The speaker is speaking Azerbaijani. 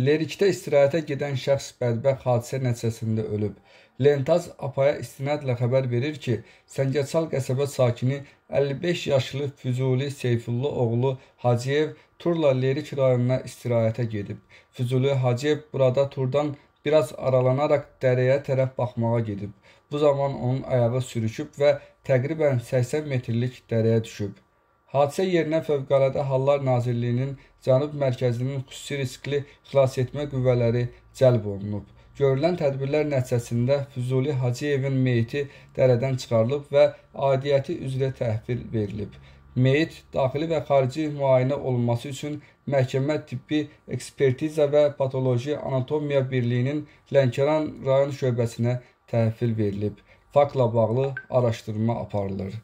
Lerikdə istirahətə gedən şəxs bədbəxt hadisə nəticəsində ölüb. Lentaz APA-ya istinadla xəbər verir ki, Səngəçal qəsəbə sakini 55 yaşlı Füzuli Seyfullu oğlu Hacıyev turla Lerik rayonuna istirahətə gedib. Füzuli Hacıyev burada turdan biraz aralanaraq dərəyə tərəf baxmağa gedib. Bu zaman onun ayağı sürüşüb və təqribən 80 metrlik dərəyə düşüb. Hadisə yerinə Fövqəladə Hallar Nazirliyinin Cənub mərkəzinin xüsusi riskli xilasetmə qüvvələri cəlb olunub. Görülən tədbirlər nəticəsində Füzuli Hacıyevin meyiti dərədən çıxarılıb və adiyyəti üzrə təhvil verilib. Meyit daxili və xarici müayinə olunması üçün Məhkəmə Tibbi Ekspertiza və Patoloji Anatomiya Birliyinin Lənkəran rayon şöbəsinə təhvil verilib. Faktla bağlı araşdırma aparılır.